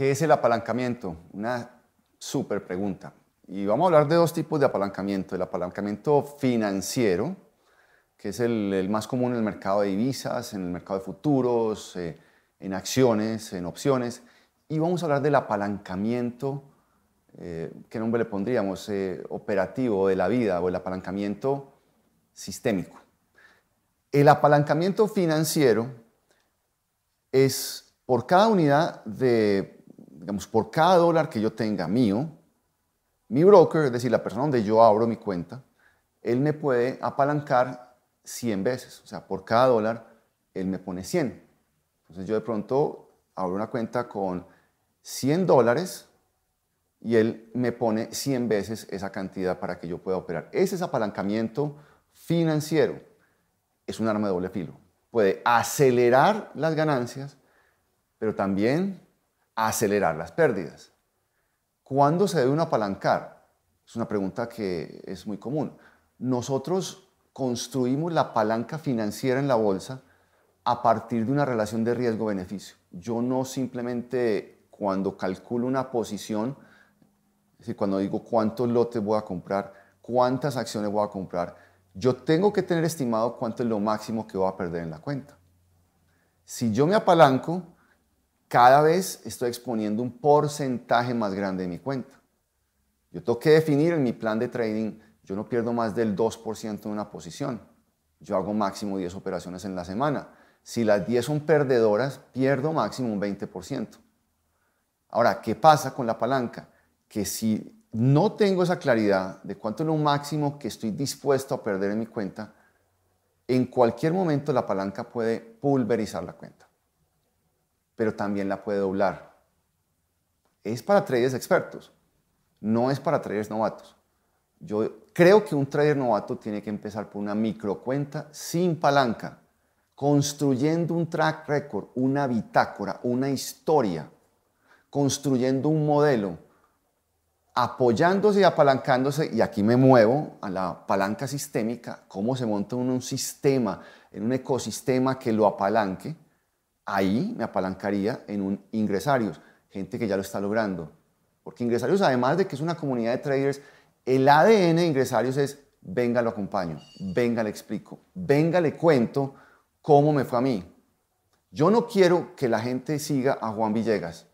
¿Qué es el apalancamiento? Una súper pregunta. Y vamos a hablar de dos tipos de apalancamiento. El apalancamiento financiero, que es el, más común en el mercado de divisas, en el mercado de futuros, eh, en acciones, en opciones. Y vamos a hablar del apalancamiento, que eh, ¿qué nombre le pondríamos? Eh, operativo de la vida o el apalancamiento sistémico. El apalancamiento financiero es por cada unidad de digamos, por cada dólar que yo tenga mío, mi broker, es decir, la persona donde yo abro mi cuenta, él me puede apalancar 100 veces. O sea, por cada dólar, él me pone 100. Entonces yo de pronto abro una cuenta con 100 dólares y él me pone 100 veces esa cantidad para que yo pueda operar. Ese es apalancamiento financiero. Es un arma de doble filo. Puede acelerar las ganancias, pero también acelerar las pérdidas. ¿Cuándo se debe un apalancar? Es una pregunta que es muy común. Nosotros construimos la palanca financiera en la bolsa a partir de una relación de riesgo-beneficio. Yo no simplemente cuando calculo una posición, es cuando digo cuántos lotes voy a comprar, cuántas acciones voy a comprar, yo tengo que tener estimado cuánto es lo máximo que voy a perder en la cuenta. Si yo me apalanco, cada vez estoy exponiendo un porcentaje más grande de mi cuenta. Yo tengo que definir en mi plan de trading, yo no pierdo más del 2% de una posición. Yo hago máximo 10 operaciones en la semana. Si las 10 son perdedoras, pierdo máximo un 20%. Ahora, ¿qué pasa con la palanca? Que si no tengo esa claridad de cuánto es lo máximo que estoy dispuesto a perder en mi cuenta, en cualquier momento la palanca puede pulverizar la cuenta pero también la puede doblar. Es para traders expertos, no es para traders novatos. Yo creo que un trader novato tiene que empezar por una micro cuenta sin palanca, construyendo un track record, una bitácora, una historia, construyendo un modelo, apoyándose y apalancándose, y aquí me muevo a la palanca sistémica, cómo se monta un sistema, en un ecosistema que lo apalanque ahí me apalancaría en un ingresarios, gente que ya lo está logrando. Porque ingresarios, además de que es una comunidad de traders, el ADN de ingresarios es venga, lo acompaño, venga, le explico, venga, le cuento cómo me fue a mí. Yo no quiero que la gente siga a Juan Villegas.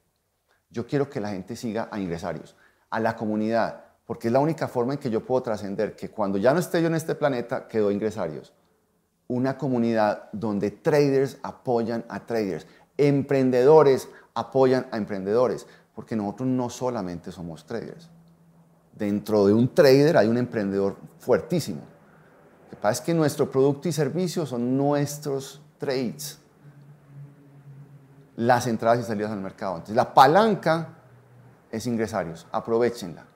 Yo quiero que la gente siga a ingresarios, a la comunidad, porque es la única forma en que yo puedo trascender, que cuando ya no esté yo en este planeta, quedó ingresarios una comunidad donde traders apoyan a traders, emprendedores apoyan a emprendedores, porque nosotros no solamente somos traders. Dentro de un trader hay un emprendedor fuertísimo. Lo que pasa es que nuestro producto y servicio son nuestros trades, las entradas y salidas al mercado. Entonces, la palanca es ingresarios, aprovechenla.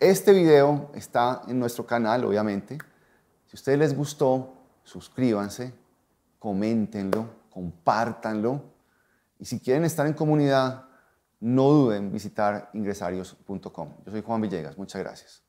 Este video está en nuestro canal, obviamente. Si a ustedes les gustó, suscríbanse, coméntenlo, compártanlo. Y si quieren estar en comunidad, no duden visitar ingresarios.com. Yo soy Juan Villegas, muchas gracias.